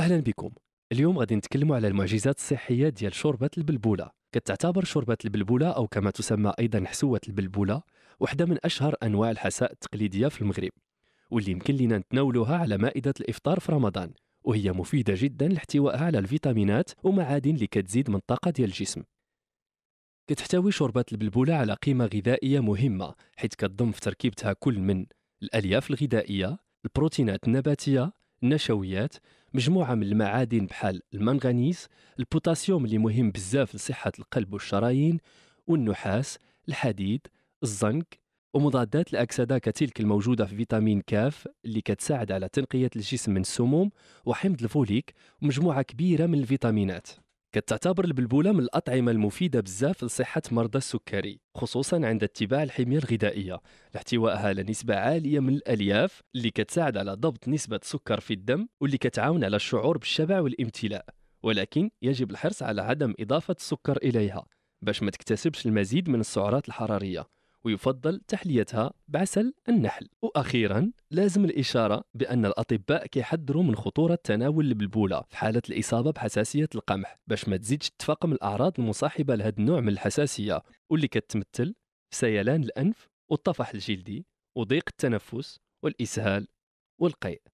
اهلا بكم اليوم غادي نتكلموا على المعجزات الصحيه ديال شوربه البلبوله كتعتبر شوربه البلبوله او كما تسمى ايضا حسوه البلبوله واحده من اشهر انواع الحساء التقليديه في المغرب واللي يمكن لنا نتناولها على مائده الافطار في رمضان وهي مفيده جدا لاحتوائها على الفيتامينات ومعادن اللي كتزيد من الطاقه ديال الجسم كتحتوي شوربه البلبوله على قيمه غذائيه مهمه حيث كتضم في تركيبتها كل من الالياف الغذائيه البروتينات النباتيه النشويات مجموعة من المعادن بحال المنغنيز البوتاسيوم اللي مهم بزاف لصحة القلب والشرايين والنحاس الحديد الزنك ومضادات الأكسدة كتلك الموجودة في فيتامين كاف اللي كتساعد على تنقية الجسم من السموم وحمض الفوليك ومجموعة كبيرة من الفيتامينات كتعتبر البلبولة من الأطعمة المفيدة بزاف لصحة مرضى السكري خصوصا عند اتباع الحمية الغذائية لاحتوائها على نسبة عالية من الألياف اللي كتساعد على ضبط نسبة السكر في الدم واللي كتعاون على الشعور بالشبع والامتلاء ولكن يجب الحرص على عدم إضافة السكر إليها باش ما تكتسبش المزيد من السعرات الحرارية ويفضل تحليتها بعسل النحل واخيرا لازم الاشاره بان الاطباء كيحذروا من خطوره تناول البلبوله في حاله الاصابه بحساسيه القمح باش ما تزيدش تفاقم الاعراض المصاحبه لهذا النوع من الحساسيه واللي كتمثل في سيلان الانف والطفح الجلدي وضيق التنفس والاسهال والقيء